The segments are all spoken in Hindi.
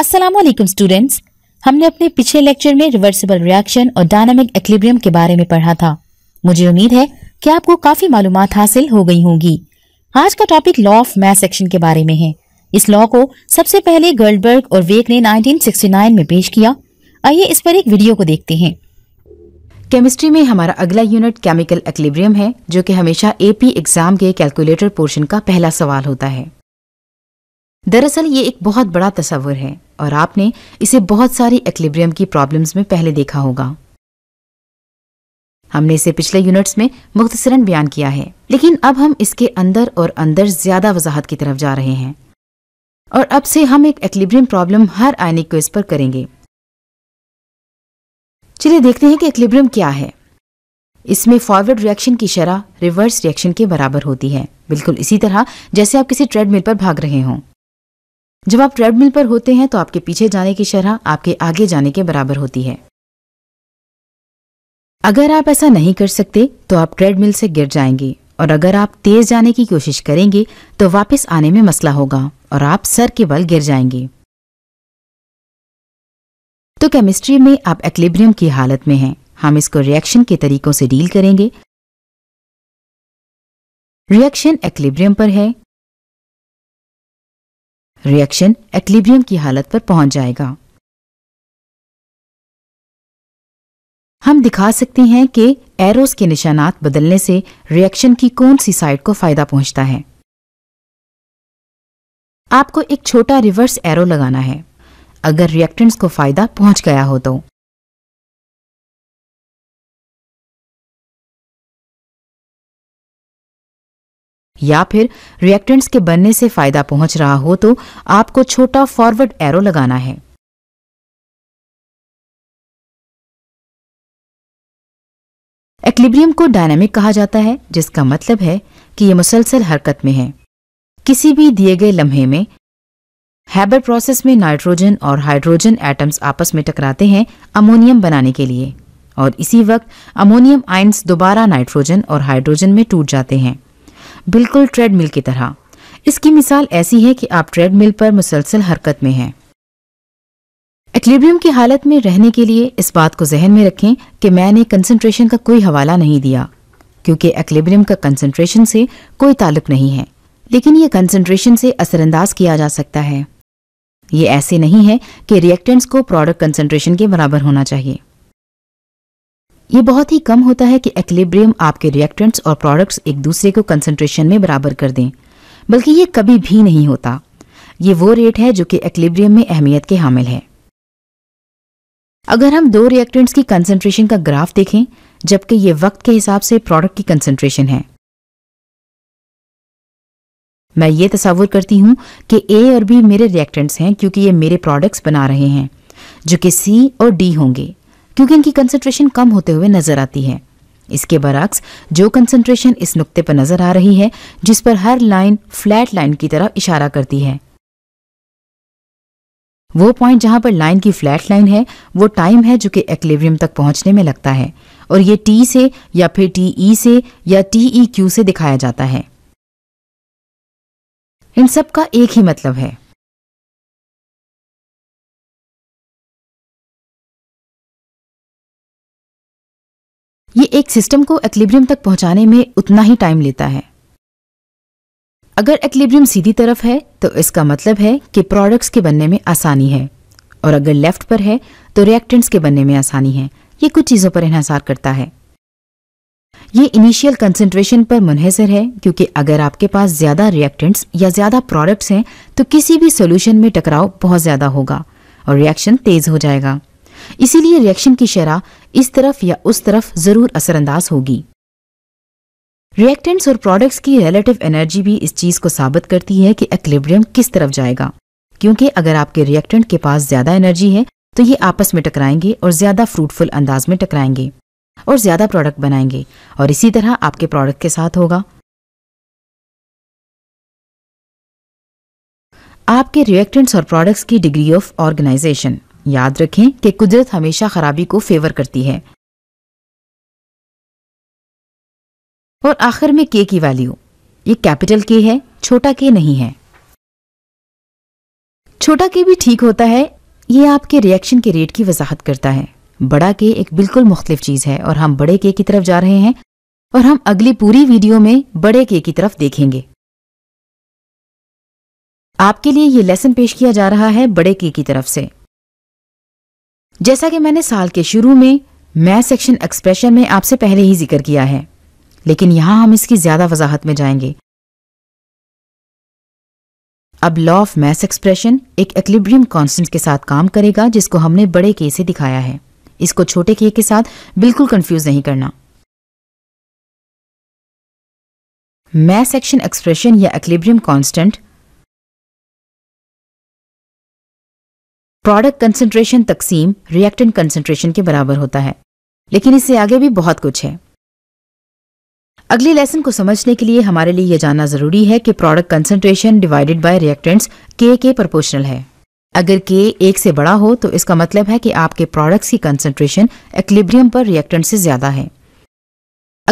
अस्सलाम वालेकुम स्टूडेंट्स हमने अपने पिछले लेक्चर में रिवर्सिबल रिएक्शन और डायनामिक एक्लिब्रियम के बारे में पढ़ा था मुझे उम्मीद है कि आपको काफी मालूम हासिल हो गई होंगी आज का topic law of mass action के बारे में है इस लॉ को सबसे पहले गर्लबर्ग और वेक ने 1969 में पेश किया आइए इस पर एक वीडियो को देखते हैं केमिस्ट्री में हमारा अगला यूनिट केमिकल एक्लिब्रियम है जो कि हमेशा एपी एग्जाम के कैलकुलेटर पोर्शन का पहला सवाल होता है दरअसल ये एक बहुत बड़ा तस्वुर है और आपने इसे बहुत सारी एक्लिब्रियम की प्रॉब्लम्स में पहले देखा होगा हमने इसे पिछले यूनिट्स में मुख्तसरन बयान किया है लेकिन अब हम इसके अंदर और अंदर ज्यादा वजाहत की तरफ जा रहे हैं और अब से हम एक एक्लिब्रियम प्रॉब्लम हर आयनिक को इस पर करेंगे चलिए देखते हैं कि एक्लिब्रियम क्या है इसमें फॉरवर्ड रिएक्शन की शरह रिवर्स रिएक्शन के बराबर होती है बिल्कुल इसी तरह जैसे आप किसी ट्रेडमिल पर भाग रहे हों जब आप ट्रेडमिल पर होते हैं तो आपके पीछे जाने की शरह आपके आगे जाने के बराबर होती है अगर आप ऐसा नहीं कर सकते तो आप ट्रेडमिल से गिर जाएंगे और अगर आप तेज जाने की कोशिश करेंगे तो वापस आने में मसला होगा और आप सर के बल गिर जाएंगे तो केमिस्ट्री में आप एक्लिब्रियम की हालत में हैं हम इसको रिएक्शन के तरीकों से डील करेंगे रिएक्शन एक्लिब्रियम पर है रिएक्शन एक्लिब्रियम की हालत पर पहुंच जाएगा हम दिखा सकते हैं कि एरोस के निशानात बदलने से रिएक्शन की कौन सी साइड को फायदा पहुंचता है आपको एक छोटा रिवर्स एरो लगाना है अगर रिएक्टेंट्स को फायदा पहुंच गया हो तो या फिर रिएक्टेंट्स के बनने से फायदा पहुंच रहा हो तो आपको छोटा फॉरवर्ड एरो लगाना है एक्लिब्रियम को डायनामिक कहा जाता है जिसका मतलब है कि ये मुसलसल हरकत में है किसी भी दिए गए लम्हे में हैबर प्रोसेस में नाइट्रोजन और हाइड्रोजन एटम्स आपस में टकराते हैं अमोनियम बनाने के लिए और इसी वक्त अमोनियम आइंस दोबारा नाइट्रोजन और हाइड्रोजन में टूट जाते हैं बिल्कुल ट्रेडमिल की तरह इसकी मिसाल ऐसी है कि आप ट्रेडमिल पर मुसलसल हरकत में हैं एक्लिब्रियम की हालत में रहने के लिए इस बात को जहन में रखें कि मैंने कंसंट्रेशन का कोई हवाला नहीं दिया क्योंकि एक्लिब्रियम का कंसंट्रेशन से कोई ताल्लुक नहीं है लेकिन यह कंसंट्रेशन से असरअंदाज किया जा सकता है ये ऐसे नहीं है कि रिएक्टेंट्स को प्रोडक्ट कंसंट्रेशन के बराबर होना चाहिए ये बहुत ही कम होता है कि एक्लेब्रियम आपके रिएक्टेंट्स और प्रोडक्ट्स एक दूसरे को कंसंट्रेशन में बराबर कर दें बल्कि ये कभी भी नहीं होता ये वो रेट है जो कि एक्लेब्रियम में अहमियत के हामिल है अगर हम दो रिएक्टेंट्स की कंसंट्रेशन का ग्राफ देखें जबकि ये वक्त के हिसाब से प्रोडक्ट की कंसंट्रेशन है मैं ये तस्वुर करती हूँ कि ए और बी मेरे रिएक्टेंट्स हैं क्योंकि ये मेरे प्रोडक्ट्स बना रहे हैं जो कि सी और डी होंगे क्योंकि इनकी कंसंट्रेशन कम होते हुए नजर आती है इसके बरक्स जो कंसंट्रेशन इस नुक्ते पर नजर आ रही है जिस पर हर लाइन फ्लैट लाइन की तरफ इशारा करती है वो पॉइंट जहां पर लाइन की फ्लैट लाइन है वो टाइम है जो कि एक्लेवियम तक पहुंचने में लगता है और ये टी से या फिर टी ई e से या टी ई क्यू से दिखाया जाता है इन सब का एक ही मतलब है ये एक सिस्टम को एक्लिब्रियम तक पहुंचाने में उतना ही टाइम लेता है अगर एक्लिब्रियम सीधी तरफ है तो इसका मतलब है कि प्रोडक्ट्स के बनने में आसानी है और अगर लेफ्ट पर है तो रिएक्टेंट्स के बनने में आसानी है ये कुछ चीज़ों पर इन्हसार करता है ये इनिशियल कंसेंट्रेशन पर मुनहसर है क्योंकि अगर आपके पास ज़्यादा रिएक्टेंट्स या ज़्यादा प्रोडक्ट्स हैं तो किसी भी सोल्यूशन में टकराव बहुत ज़्यादा होगा और रिएक्शन तेज़ हो जाएगा इसीलिए रिएक्शन की शरह इस तरफ या उस तरफ जरूर असरअंदाज होगी रिएक्टेंट्स और प्रोडक्ट्स की रिलेटिव एनर्जी भी इस चीज को साबित करती है कि एक्लिब्रियम किस तरफ जाएगा क्योंकि अगर आपके रिएक्टेंट के पास ज्यादा एनर्जी है तो ये आपस में टकराएंगे और ज्यादा फ्रूटफुल अंदाज में टकराएंगे और ज्यादा प्रोडक्ट बनाएंगे और इसी तरह आपके प्रोडक्ट के साथ होगा आपके रिएक्टेंट्स और प्रोडक्ट्स की डिग्री ऑफ ऑर्गेनाइजेशन याद रखें कि कुदरत हमेशा खराबी को फेवर करती है और आखिर में के की वैल्यू ये कैपिटल के है छोटा के नहीं है छोटा के भी ठीक होता है ये आपके रिएक्शन के रेट की वजाहत करता है बड़ा के एक बिल्कुल मुख्तलिफ चीज है और हम बड़े के की तरफ जा रहे हैं और हम अगली पूरी वीडियो में बड़े के की तरफ देखेंगे आपके लिए ये लेसन पेश किया जा रहा है बड़े के की तरफ से जैसा कि मैंने साल के शुरू में मैं सेक्शन एक्सप्रेशन में आपसे पहले ही जिक्र किया है लेकिन यहां हम इसकी ज्यादा वजाहत में जाएंगे अब लॉ ऑफ मैस एक्सप्रेशन एक एक्लिब्रियम कॉन्स्टेंट के साथ काम करेगा जिसको हमने बड़े के से दिखाया है इसको छोटे के के साथ बिल्कुल कंफ्यूज नहीं करना मैस एक्शन एक्सप्रेशन या एक्लिब्रियम कांस्टेंट प्रोडक्ट कंसेंट्रेशन तकसीम रिएक्टेंट कंसेंट्रेशन के बराबर होता है लेकिन इससे आगे भी बहुत कुछ है अगले लेसन को समझने के लिए हमारे लिए यह जानना जरूरी है कि product concentration divided by reactants के के प्रोपोर्शनल है अगर के एक से बड़ा हो तो इसका मतलब है कि आपके प्रोडक्ट्स की कंसेंट्रेशन एक्लिब्रियम पर रिएक्टेंट से ज्यादा है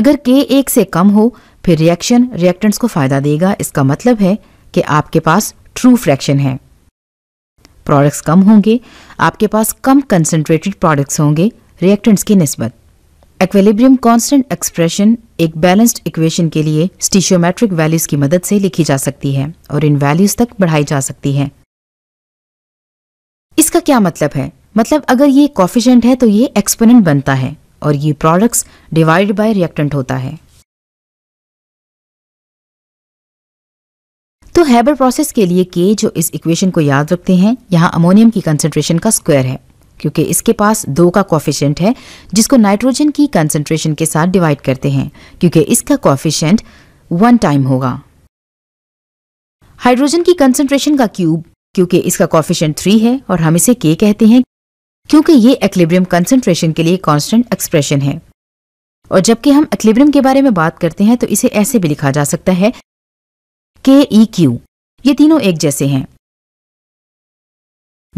अगर के एक से कम हो फिर रिएक्शन रिएक्टेंट्स को फायदा देगा इसका मतलब है कि आपके पास ट्रू फ्रैक्शन है प्रोडक्ट्स कम होंगे आपके पास कम कंसनट्रेटेड प्रोडक्ट्स होंगे रिएक्टेंट्स की नस्बत एक्वेलिब्रियम कांस्टेंट एक्सप्रेशन एक बैलेंस्ड इक्वेशन के लिए स्टीशियोमेट्रिक वैल्यूज की मदद से लिखी जा सकती है और इन वैल्यूज तक बढ़ाई जा सकती है इसका क्या मतलब है मतलब अगर ये कॉफिशेंट है तो ये एक्सपोनेंट बनता है और ये प्रोडक्ट्स डिवाइड बाय रिएक्टेंट होता है तो हैबर प्रोसेस के लिए के जो इस इक्वेशन को याद रखते हैं यहाँ अमोनियम की कंसेंट्रेशन का स्क्वायर है क्योंकि इसके पास दो का कॉफिशेंट है जिसको नाइट्रोजन की कंसेंट्रेशन के साथ डिवाइड करते हैं क्योंकि इसका कॉफिशेंट वन टाइम होगा हाइड्रोजन की कंसेंट्रेशन का क्यूब क्योंकि इसका कॉफिशेंट थ्री है और हम इसे के कहते हैं क्योंकि ये एक्लिब्रियम कंसेंट्रेशन के लिए कॉन्स्टेंट एक्सप्रेशन है और जबकि हम एक्लिब्रियम के बारे में बात करते हैं तो इसे ऐसे भी लिखा जा सकता है के ई क्यू ये तीनों एक जैसे हैं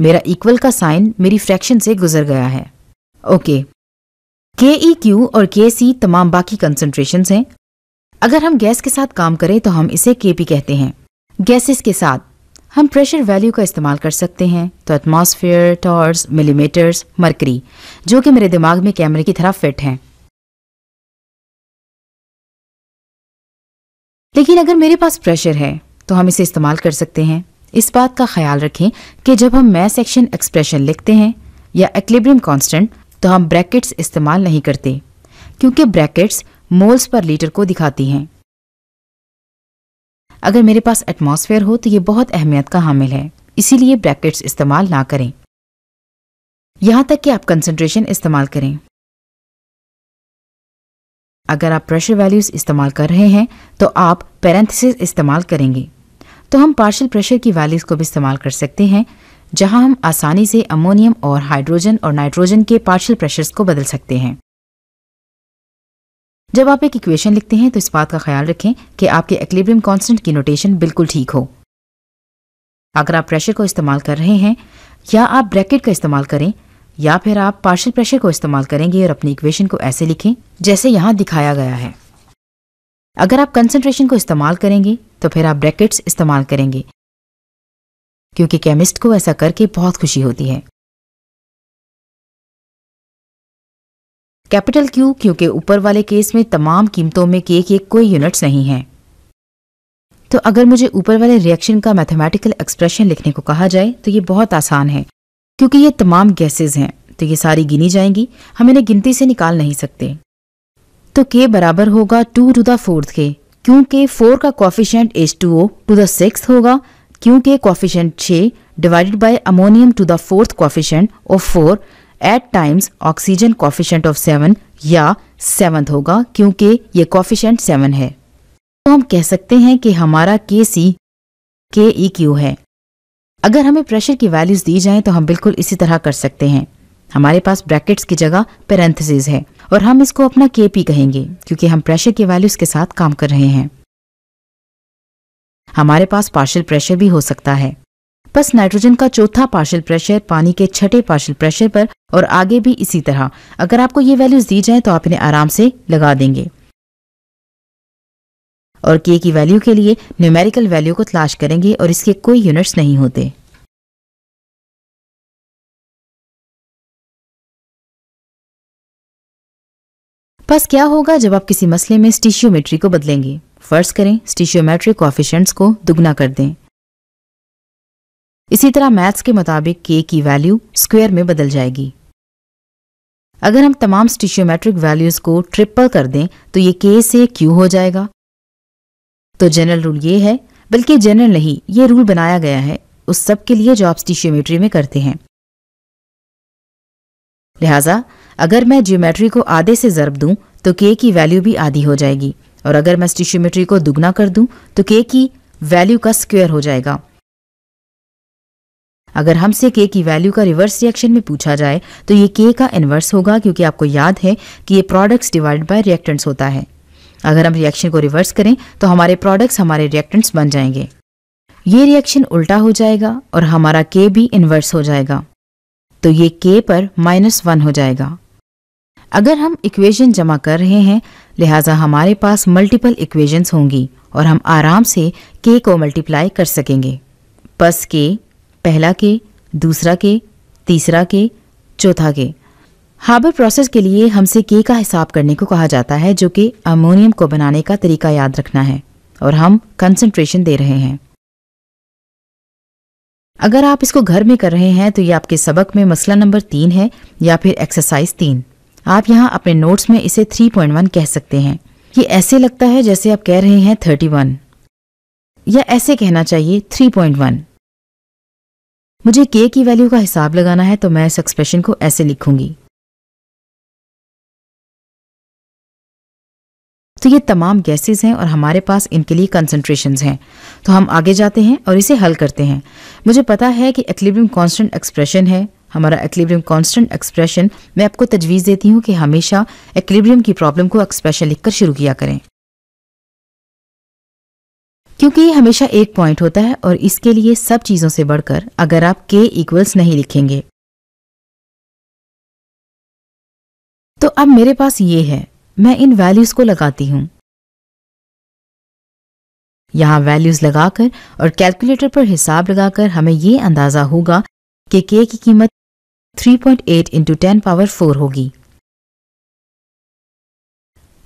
मेरा इक्वल का साइन मेरी फ्रैक्शन से गुजर गया है ओके के ई क्यू और के सी तमाम बाकी कंसेंट्रेशन हैं अगर हम गैस के साथ काम करें तो हम इसे के पी कहते हैं गैसेस के साथ हम प्रेशर वैल्यू का इस्तेमाल कर सकते हैं तो एटमॉस्फेयर टॉर्स मिलीमीटर्स मरकरी जो कि मेरे दिमाग में कैमरे की तरह फिट हैं लेकिन अगर मेरे पास प्रेशर है तो हम इसे इस्तेमाल कर सकते हैं इस बात का ख्याल रखें कि जब हम मै सेक्शन एक्सप्रेशन लिखते हैं या एक्लिब्रियम कांस्टेंट तो हम ब्रैकेट्स इस्तेमाल नहीं करते क्योंकि ब्रैकेट्स मोल्स पर लीटर को दिखाती हैं अगर मेरे पास एटमॉस्फेयर हो तो ये बहुत अहमियत का हामिल है इसीलिए ब्रैकेट्स इस्तेमाल ना करें यहां तक कि आप कंसंट्रेशन इस्तेमाल करें अगर आप प्रेशर वैल्यूज इस्तेमाल कर रहे हैं तो आप पैरेंथिस इस्तेमाल करेंगे तो हम पार्शल प्रेशर की वैल्यूज़ को भी इस्तेमाल कर सकते हैं जहां हम आसानी से अमोनियम और हाइड्रोजन और नाइट्रोजन के पार्शल प्रेशर्स को बदल सकते हैं जब आप एक इक्वेशन लिखते हैं तो इस बात का ख्याल रखें कि आपके एक्लिब्रियम कांस्टेंट की नोटेशन बिल्कुल ठीक हो अगर आप प्रेशर को इस्तेमाल कर रहे हैं या आप ब्रैकेट का इस्तेमाल करें या फिर आप पार्शल प्रेशर को इस्तेमाल करेंगे और अपनी इक्वेशन को ऐसे लिखें जैसे यहाँ दिखाया गया है अगर आप कंसंट्रेशन को इस्तेमाल करेंगे तो फिर आप ब्रैकेट्स इस्तेमाल करेंगे क्योंकि केमिस्ट को ऐसा करके बहुत खुशी होती है कैपिटल क्यू क्योंकि ऊपर वाले केस में तमाम कीमतों में के के कोई यूनिट्स नहीं है तो अगर मुझे ऊपर वाले रिएक्शन का मैथमेटिकल एक्सप्रेशन लिखने को कहा जाए तो ये बहुत आसान है क्योंकि ये तमाम गैसेज हैं तो ये सारी गिनी जाएंगी हम इन्हें गिनती से निकाल नहीं सकते तो के बराबर होगा टू टू द फोर्थ के क्योंकि फोर का coefficient H two O to the six होगा क्योंकि कॉफिशेंट छ divided by ammonium to the fourth coefficient of four eight times oxygen coefficient of seven या सेवन्थ होगा क्योंकि ये कॉफिशेंट सेवन है तो हम कह सकते हैं कि हमारा के सी के ई क्यू है अगर हमें प्रेशर की वैल्यूज दी जाएं तो हम बिल्कुल इसी तरह कर सकते हैं हमारे पास ब्रैकेट्स की जगह पेरेंथेसिस है और हम इसको अपना के पी कहेंगे क्योंकि हम प्रेशर के वैल्यूज के साथ काम कर रहे हैं हमारे पास पार्शल प्रेशर भी हो सकता है बस नाइट्रोजन का चौथा पार्शल प्रेशर पानी के छठे पार्शल प्रेशर पर और आगे भी इसी तरह अगर आपको ये वैल्यूज दी जाए तो आप इन्हें आराम से लगा देंगे और के की वैल्यू के लिए न्यूमेरिकल वैल्यू को तलाश करेंगे और इसके कोई यूनिट्स नहीं होते बस क्या होगा जब आप किसी मसले में स्टीशियोमेट्री को बदलेंगे फर्ज करें स्टीशियोमेट्रिक कॉफिशेंट्स को दुगना कर दें इसी तरह मैथ्स के मुताबिक के की वैल्यू स्क्वायर में बदल जाएगी अगर हम तमाम स्टीशियोमेट्रिक वैल्यूज़ को ट्रिपल कर दें तो ये के से क्यू हो जाएगा तो जनरल रूल ये है बल्कि जनरल नहीं ये रूल बनाया गया है उस सब के लिए जो आप स्टीशियोमेट्री में करते हैं लिहाजा अगर मैं ज्योमेट्री को आधे से ज़रब दूं तो के की वैल्यू भी आधी हो जाएगी और अगर मैं स्टीशियोमेट्री को दुगना कर दूं तो के की वैल्यू का स्क्वेयर हो जाएगा अगर हमसे के की वैल्यू का रिवर्स रिएक्शन में पूछा जाए तो ये के का इन्वर्स होगा क्योंकि आपको याद है कि ये प्रोडक्ट्स डिवाइड बाय रिएक्टेंट्स होता है अगर हम रिएक्शन को रिवर्स करें तो हमारे प्रोडक्ट्स हमारे रिएक्टेंट्स बन जाएंगे ये रिएक्शन उल्टा हो जाएगा और हमारा के भी इन्वर्स हो जाएगा तो ये के पर माइनस वन हो जाएगा अगर हम इक्वेशन जमा कर रहे हैं लिहाजा हमारे पास मल्टीपल इक्वेशंस होंगी और हम आराम से के को मल्टीप्लाई कर सकेंगे बस के पहला के दूसरा के तीसरा के चौथा के हार्बर प्रोसेस के लिए हमसे के का हिसाब करने को कहा जाता है जो कि अमोनियम को बनाने का तरीका याद रखना है और हम कंसंट्रेशन दे रहे हैं अगर आप इसको घर में कर रहे हैं तो ये आपके सबक में मसला नंबर तीन है या फिर एक्सरसाइज तीन आप यहाँ अपने नोट्स में इसे 3.1 कह सकते हैं ये ऐसे लगता है जैसे आप कह रहे हैं 31 या ऐसे कहना चाहिए 3.1 मुझे के की वैल्यू का हिसाब लगाना है तो मैं इस एक्सप्रेशन को ऐसे लिखूंगी तो ये तमाम गैसेस हैं और हमारे पास इनके लिए कंसनट्रेशन हैं तो हम आगे जाते हैं और इसे हल करते हैं मुझे पता है कि एक्लिब्रियम कॉन्स्टेंट एक्सप्रेशन है हमारा एक्लिब्रियम कांस्टेंट एक्सप्रेशन मैं आपको तजवीज़ देती हूँ कि हमेशा एक्लिब्रियम की प्रॉब्लम को एक्सप्रेशन लिखकर शुरू किया करें क्योंकि ये हमेशा एक पॉइंट होता है और इसके लिए सब चीज़ों से बढ़कर अगर आप के इक्वल्स नहीं लिखेंगे तो अब मेरे पास ये है मैं इन वैल्यूज़ को लगाती हूँ यहाँ वैल्यूज़ लगाकर और कैलकुलेटर पर हिसाब लगाकर हमें ये अंदाज़ा होगा कि के की कीमत 3.8 point eight into ten power four होगी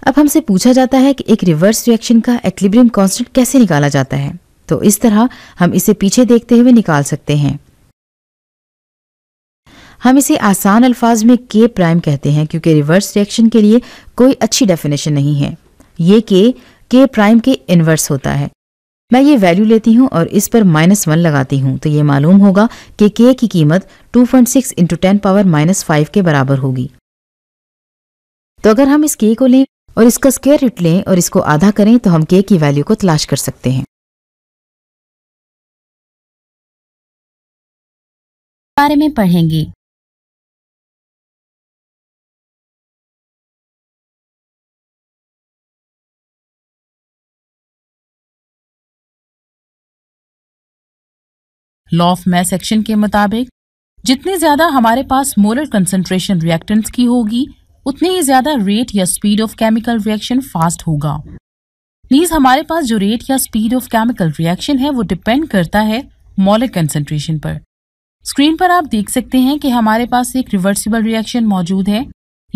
अब हमसे पूछा जाता है कि एक रिवर्स रिएक्शन का एक्लिब्रियम कांस्टेंट कैसे निकाला जाता है तो इस तरह हम इसे पीछे देखते हुए निकाल सकते हैं हम इसे आसान अल्फाज में के प्राइम कहते हैं क्योंकि रिवर्स रिएक्शन के लिए कोई अच्छी डेफिनेशन नहीं है ये के के प्राइम के इनवर्स होता है मैं ये वैल्यू लेती हूँ और इस पर माइनस वन लगाती हूँ तो ये मालूम होगा कि के की कीमत 2.6 point six into ten power minus five के बराबर होगी तो अगर हम इस के को लें और इसका स्क्वेयर रूट लें और इसको आधा करें तो हम के की वैल्यू को तलाश कर सकते हैं बारे में पढ़ेंगे लॉ ऑफ मैस एक्शन के मुताबिक जितनी ज्यादा हमारे पास मोलर कंसेंट्रेशन रिएक्टेंट्स की होगी उतनी ही ज्यादा रेट या speed of chemical reaction fast होगा प्लीज हमारे पास जो रेट या स्पीड ऑफ केमिकल रिएक्शन है वो डिपेंड करता है मोलर कंसेंट्रेशन पर स्क्रीन पर आप देख सकते हैं कि हमारे पास एक रिवर्सिबल रिएक्शन मौजूद है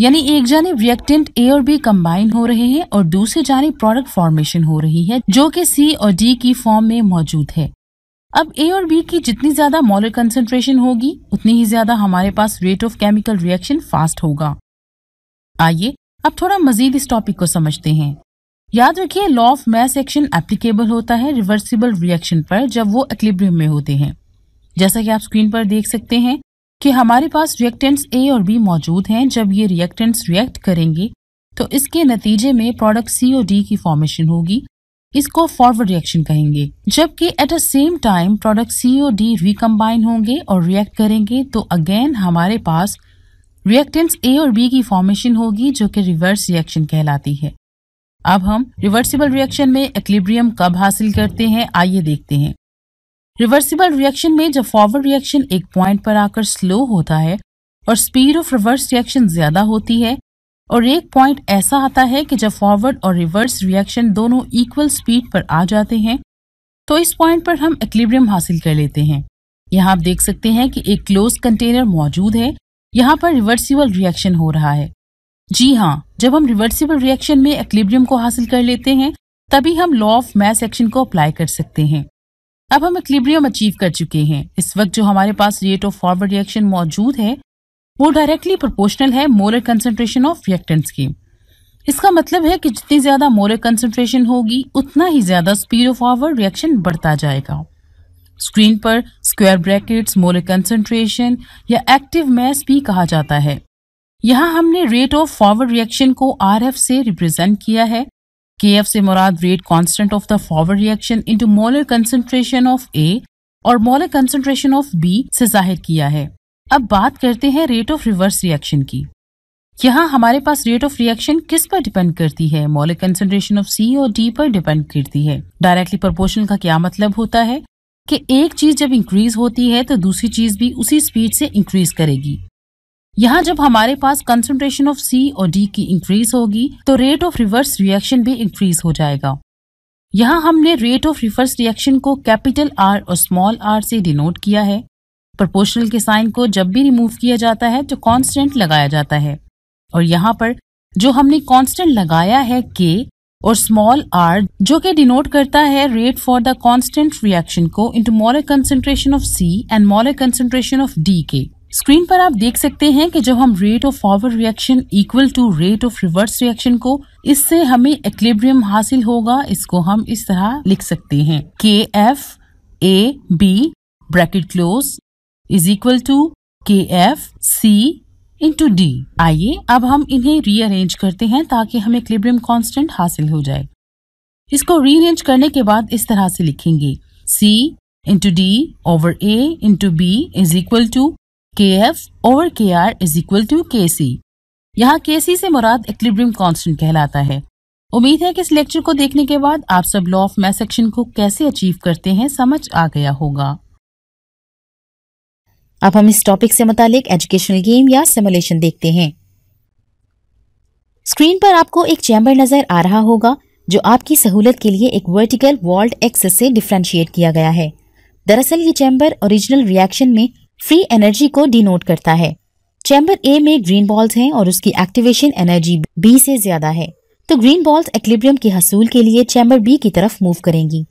यानी एक जाने रिएक्टेंट ए और बी कंबाइन हो रहे हैं और दूसरे जाने प्रोडक्ट फॉर्मेशन हो रही है जो कि सी और डी की फॉर्म में मौजूद है अब ए और बी की जितनी ज्यादा मॉलर कंसेंट्रेशन होगी उतनी ही ज्यादा हमारे पास rate of chemical reaction fast होगा आइए अब थोड़ा मजीद इस टॉपिक को समझते हैं याद रखिए law of mass action applicable होता है रिवर्सिबल रिएक्शन पर जब वो एक्लिब्रियम में होते हैं जैसा कि आप स्क्रीन पर देख सकते हैं कि हमारे पास रिएक्टेंट्स ए और बी मौजूद हैं जब ये रिएक्टेंट्स रिएक्ट करेंगे तो इसके नतीजे में प्रोडक्ट सी और डी की फॉर्मेशन होगी इसको फॉरवर्ड रिएक्शन कहेंगे जबकि at the same time product C O D recombine होंगे और रिएक्ट करेंगे तो अगेन हमारे पास रिएक्टेंट्स ए और बी की फॉर्मेशन होगी जो कि रिवर्स रिएक्शन कहलाती है अब हम रिवर्सिबल रिएक्शन में एक्लिब्रियम कब हासिल करते हैं आइए देखते हैं रिवर्सिबल रिएक्शन में जब फॉरवर्ड रिएक्शन एक पॉइंट पर आकर स्लो होता है और स्पीड ऑफ रिवर्स रिएक्शन ज्यादा होती है और एक पॉइंट ऐसा आता है कि जब फॉरवर्ड और रिवर्स रिएक्शन दोनों इक्वल स्पीड पर आ जाते हैं तो इस पॉइंट पर हम एक्लिब्रियम हासिल कर लेते हैं यहाँ आप देख सकते हैं कि एक क्लोज कंटेनर मौजूद है यहाँ पर रिवर्सिबल रिएक्शन हो रहा है जी हाँ जब हम रिवर्सिबल रिएक्शन में एक्लिब्रियम को हासिल कर लेते हैं तभी हम लॉ ऑफ मैस एक्शन को अप्लाई कर सकते हैं अब हम एक्लिब्रियम अचीव कर चुके हैं इस वक्त जो हमारे पास रेट ऑफ फॉरवर्ड रिएक्शन मौजूद है वो डायरेक्टली प्रोपोर्शनल है मोलर कंसनट्रेशन ऑफ रिएक्टेंट्स की इसका मतलब है कि जितनी ज़्यादा मोलर कंसेंट्रेशन होगी उतना ही ज़्यादा स्पीड ऑफ आवर रिएक्शन बढ़ता जाएगा स्क्रीन पर स्क्वायर ब्रैकेट्स मोलर कंसेंट्रेशन या एक्टिव मैस भी कहा जाता है यहाँ हमने रेट ऑफ फॉरवर्ड रिएक्शन को आर से रिप्रेजेंट किया है के से मुराद rate constant of the forward reaction into molar concentration of A और मोलर कंसेंट्रेशन ऑफ बी से जाहिर किया है अब बात करते हैं रेट ऑफ रिवर्स रिएक्शन की यहाँ हमारे पास रेट ऑफ रिएक्शन किस पर डिपेंड करती है मॉलिक कंसेंट्रेशन ऑफ सी और डी पर डिपेंड करती है डायरेक्टली प्रोपोर्शनल का क्या मतलब होता है कि एक चीज जब इंक्रीज होती है तो दूसरी चीज भी उसी स्पीड से इंक्रीज करेगी यहाँ जब हमारे पास कंसेंट्रेशन ऑफ सी और डी की इंक्रीज होगी तो रेट ऑफ रिवर्स रिएक्शन भी इंक्रीज हो जाएगा यहाँ हमने रेट ऑफ रिवर्स रिएक्शन को कैपिटल आर और स्मॉल आर से डिनोट किया है प्रोपोर्शनल के साइन को जब भी रिमूव किया जाता है तो कांस्टेंट लगाया जाता है और यहाँ पर जो हमने कांस्टेंट लगाया है के और स्मॉल आर जो कि डिनोट करता है rate for the constant reaction को into molar concentration of C and molar concentration of D के स्क्रीन पर आप देख सकते हैं कि जब हम rate of forward reaction equal to rate of reverse reaction को इससे हमें एक्लेब्रियम हासिल होगा इसको हम इस तरह लिख सकते हैं K f A B bracket close is equal to K f C into D आइए अब हम इन्हें रीअरेंज करते हैं ताकि हमें क्लिब्रियम कांस्टेंट हासिल हो जाए इसको रीअरेंज करने के बाद इस तरह से लिखेंगे C into D over A into B is equal to K f over K r is equal to K c यहाँ के सी से मुराद एक्लिब्रियम कांस्टेंट कहलाता है उम्मीद है कि इस लेक्चर को देखने के बाद आप सब लॉ ऑफ सेक्शन को कैसे अचीव करते हैं समझ आ गया होगा अब हम इस टॉपिक से मुतालिक एजुकेशनल गेम या सिमुलेशन देखते हैं स्क्रीन पर आपको एक चैम्बर नजर आ रहा होगा जो आपकी सहूलत के लिए एक वर्टिकल वॉल्ड एक्सेस से डिफ्रेंशिएट किया गया है दरअसल ये चैम्बर ओरिजिनल रिएक्शन में फ्री एनर्जी को डिनोट करता है चैम्बर ए में ग्रीन बॉल्स हैं और उसकी एक्टिवेशन एनर्जी बी से ज्यादा है तो ग्रीन बॉल्स एक्लिब्रियम के हसूल के लिए चैम्बर बी की तरफ मूव करेंगी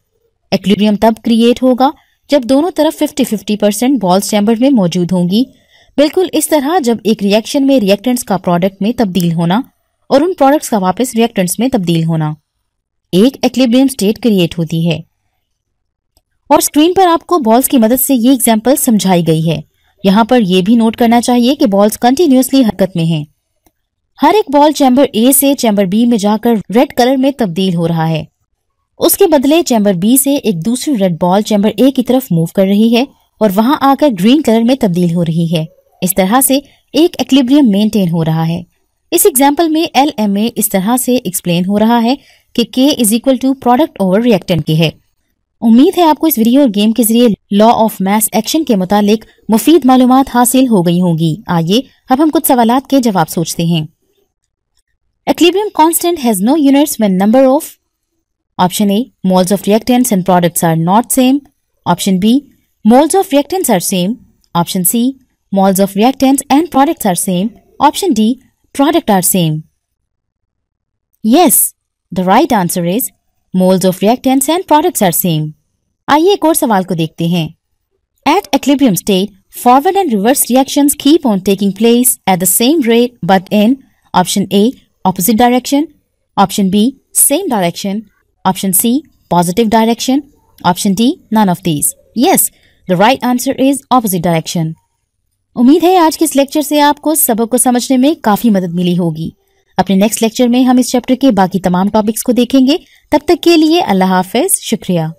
एक्लिब्रियम तब क्रिएट होगा जब दोनों तरफ 50-50 परसेंट बॉल्स चैम्बर में मौजूद होंगी बिल्कुल इस तरह जब एक रिएक्शन में रिएक्टेंट्स का प्रोडक्ट में तब्दील होना और उन प्रोडक्ट्स का वापस रिएक्टेंट्स में तब्दील होना एक एक्लिब्रियम स्टेट क्रिएट होती है और स्क्रीन पर आपको बॉल्स की मदद से ये एग्जाम्पल समझाई गई है यहाँ पर यह भी नोट करना चाहिए कि बॉल्स कंटिन्यूसली हरकत में हैं। हर एक बॉल चैम्बर ए से चैम्बर बी में जाकर रेड कलर में तब्दील हो रहा है उसके बदले चैम्बर बी से एक दूसरी रेड बॉल चैम्बर ए की तरफ मूव कर रही है और वहां आकर ग्रीन कलर में तब्दील हो रही है इस तरह से एक एक्लिब्रियम मेंटेन हो रहा है इस एग्जाम्पल में एल एम ए इस तरह से एक्सप्लेन हो रहा है कि K is equal to product over reactant की है उम्मीद है आपको इस वीडियो और गेम के जरिए लॉ ऑफ मैस एक्शन के मुतालिक मुफीद मालूम हासिल हो गई होंगी आइए अब हम कुछ सवाल के जवाब सोचते हैं equilibrium constant has no units when number of Option A, moles of reactants and products are not same. Option B, moles of reactants are same. Option C, moles of reactants and products are same. Option D, product are same. Yes, the right answer is moles of reactants and products are same. आइए एक और सवाल को देखते हैं At equilibrium state, forward and reverse reactions keep on taking place at the same rate but in option A, opposite direction, option B, same direction, Option C, positive direction. Option D, none of these. Yes, the right answer is opposite direction. उम्मीद है आज के इस लेक्चर से आपको सबक को समझने में काफी मदद मिली होगी अपने नेक्स्ट लेक्चर में हम इस चैप्टर के बाकी तमाम टॉपिक्स को देखेंगे तब तक के लिए अल्लाह हाफिज शुक्रिया